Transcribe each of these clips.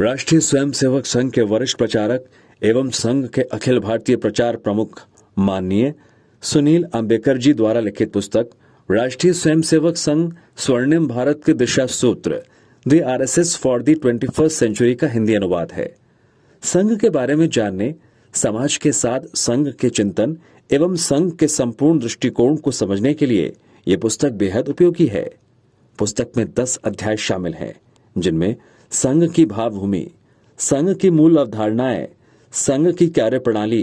राष्ट्रीय स्वयंसेवक संघ के वरिष्ठ प्रचारक एवं संघ के अखिल भारतीय प्रचार प्रमुख माननीय सुनील अम्बेकर जी द्वारा लिखित पुस्तक राष्ट्रीय स्वयंसेवक संघ स्वर्णिम भारत के दिशा सूत्र the R S S for the twenty first century का हिंदी अनुवाद है संघ के बारे में जानने समाज के साथ संघ के चिंतन एवं संघ के संपूर्ण दृष्टिकोण को समझने के लिए ये पुस्तक बेहद उपयोगी है पुस्तक में दस अध्याय शामिल हैं जिनमें संघ की भावभूमि संघ की मूल अवधारणाएं संघ की कार्य प्रणाली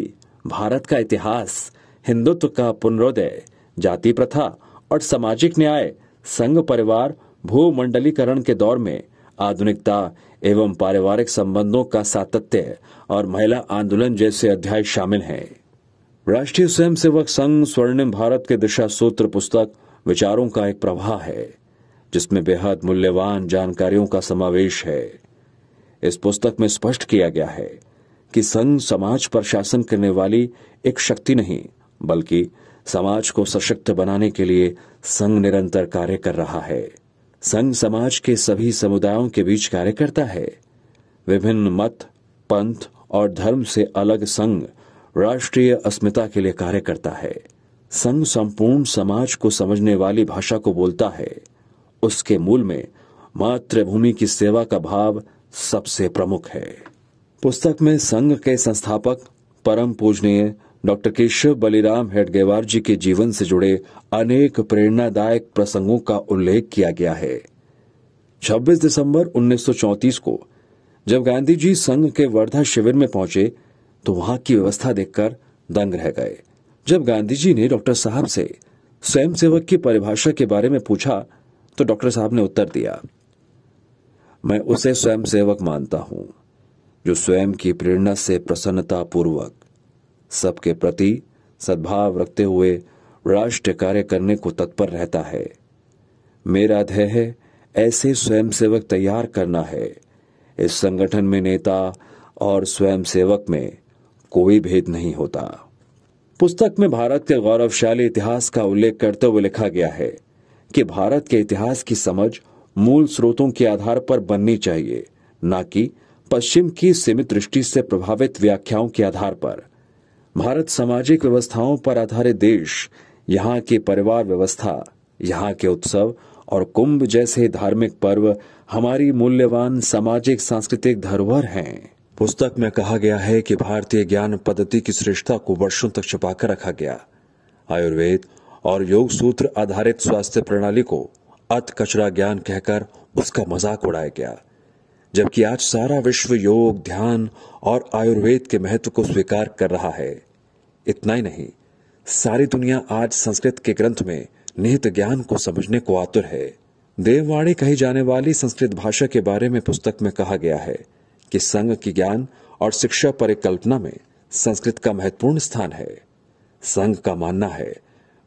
भारत का इतिहास हिंदुत्व का पुनरोदय जाति प्रथा और सामाजिक न्याय संघ परिवार भूमंडलीकरण के दौर में आधुनिकता एवं पारिवारिक संबंधों का सातत्य और महिला आंदोलन जैसे अध्याय शामिल हैं राष्ट्रीय स्वयंसेवक संघ स्वर्णिम भारत के दिशा सूत्र पुस्तक विचारों का एक प्रवाह है जिसमें बेहद मूल्यवान जानकारियों का समावेश है इस पुस्तक में स्पष्ट किया गया है कि संघ समाज पर शासन करने वाली एक शक्ति नहीं बल्कि समाज को सशक्त बनाने के लिए संघ निरंतर कार्य कर रहा है संघ समाज के सभी समुदायों के बीच कार्य करता है विभिन्न मत पंथ और धर्म से अलग संघ राष्ट्रीय अस्मिता के लिए कार्य करता है संघ संपूर्ण समाज को समझने वाली भाषा को बोलता है उसके मूल में मातृभूमि की सेवा का भाव सबसे प्रमुख है पुस्तक में संघ के संस्थापक परम पूजनीय डॉक्टर केशव बलिराम हेडगेवार जी के जीवन से जुड़े अनेक प्रेरणादायक प्रसंगों का उल्लेख किया गया है 26 दिसंबर 1934 को जब गांधी जी संघ के वर्धा शिविर में पहुंचे तो वहां की व्यवस्था देखकर दंग रह गए जब गांधी जी ने डॉक्टर साहब से स्वयंसेवक की परिभाषा के बारे में पूछा तो डॉक्टर साहब ने उत्तर दिया मैं उसे स्वयं सेवक मानता हूं जो स्वयं की प्रेरणा से प्रसन्नता पूर्वक सबके प्रति सद्भाव रखते हुए राष्ट्र कार्य करने को तत्पर रहता है मेरा ध्येय ऐसे स्वयंसेवक तैयार करना है इस संगठन में नेता और स्वयंसेवक में कोई भेद नहीं होता पुस्तक में भारत के गौरवशाली इतिहास का उल्लेख करते हुए लिखा गया है कि भारत के इतिहास की समझ मूल स्रोतों के आधार पर बननी चाहिए न कि पश्चिम की सीमित दृष्टि से प्रभावित व्याख्याओं के आधार पर भारत सामाजिक व्यवस्थाओं पर आधारित देश यहाँ की परिवार व्यवस्था यहाँ के उत्सव और कुंभ जैसे धार्मिक पर्व हमारी मूल्यवान सामाजिक सांस्कृतिक धरोहर हैं पुस्तक में कहा गया है कि भारतीय ज्ञान पद्धति की श्रेष्ठता को वर्षों तक छिपाकर रखा गया आयुर्वेद और योग सूत्र आधारित स्वास्थ्य प्रणाली को अत कचरा ज्ञान कहकर उसका मजाक उड़ाया गया जबकि आज सारा विश्व योग ध्यान और आयुर्वेद के महत्व को स्वीकार कर रहा है इतना ही नहीं सारी दुनिया आज संस्कृत के ग्रंथ में निहित ज्ञान को समझने को आतुर है देववाणी कही जाने वाली संस्कृत भाषा के बारे में पुस्तक में कहा गया है कि संघ की ज्ञान और शिक्षा परिकल्पना में संस्कृत का महत्वपूर्ण स्थान है संघ का मानना है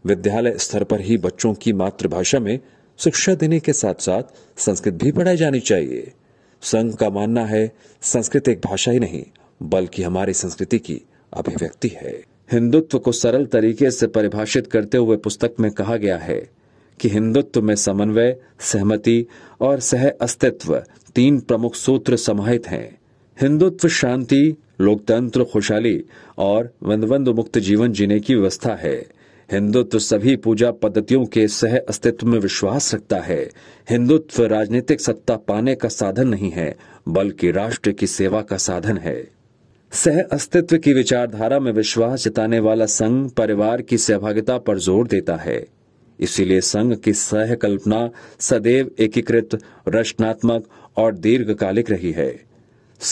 विद्यालय स्तर पर ही बच्चों की मातृभाषा में शिक्षा देने के साथ साथ संस्कृत भी पढ़ाई जानी चाहिए संघ का मानना है संस्कृत एक भाषा ही नहीं बल्कि हमारी संस्कृति की अभिव्यक्ति है हिंदुत्व को सरल तरीके से परिभाषित करते हुए पुस्तक में कहा गया है कि हिंदुत्व में समन्वय सहमति और सह अस्तित्व तीन प्रमुख सूत्र समाहित हैं हिंदुत्व शांति लोकतंत्र खुशहाली और वंदवंद मुक्त जीवन जीने की व्यवस्था है हिंदुत्व सभी पूजा पद्धतियों के सह अस्तित्व में विश्वास रखता है हिंदुत्व राजनीतिक सत्ता पाने का साधन नहीं है बल्कि राष्ट्र की सेवा का साधन है सह अस्तित्व की विचारधारा में विश्वास जताने वाला संघ परिवार की सहभागिता पर जोर देता है इसीलिए संघ की सह कल्पना सदैव एकीकृत रचनात्मक और दीर्घकालिक रही है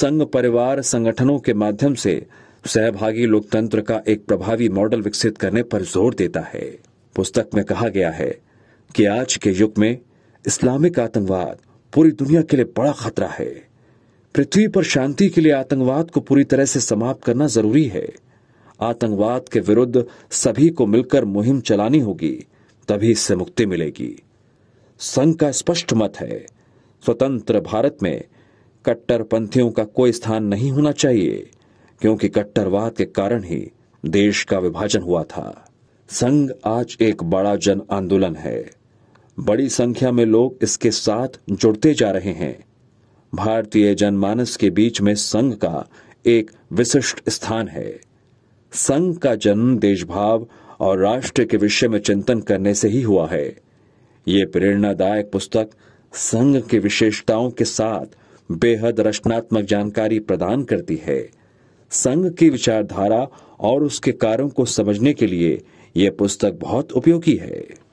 संघ परिवार संगठनों के माध्यम से सहभागी लोकतंत्र का एक प्रभावी मॉडल विकसित करने पर जोर देता है पुस्तक में कहा गया है कि आज के युग में इस्लामिक आतंकवाद पूरी दुनिया के लिए बड़ा खतरा है पृथ्वी पर शांति के लिए आतंकवाद को पूरी तरह से समाप्त करना जरूरी है आतंकवाद के विरुद्ध सभी को मिलकर मुहिम चलानी होगी तभी इससे मुक्ति मिलेगी संघ का स्पष्ट मत है स्वतंत्र भारत में कट्टरपंथियों का कोई स्थान नहीं होना चाहिए क्योंकि कट्टरवाद के कारण ही देश का विभाजन हुआ था संघ आज एक बड़ा जन आंदोलन है बड़ी संख्या में लोग इसके साथ जुड़ते जा रहे हैं भारतीय जनमानस के बीच में संघ का एक विशिष्ट स्थान है संघ का जन्म देशभाव और राष्ट्र के विषय में चिंतन करने से ही हुआ है ये प्रेरणादायक पुस्तक संघ के विशेषताओं के साथ बेहद रचनात्मक जानकारी प्रदान करती है संघ की विचारधारा और उसके कार्यों को समझने के लिए यह पुस्तक बहुत उपयोगी है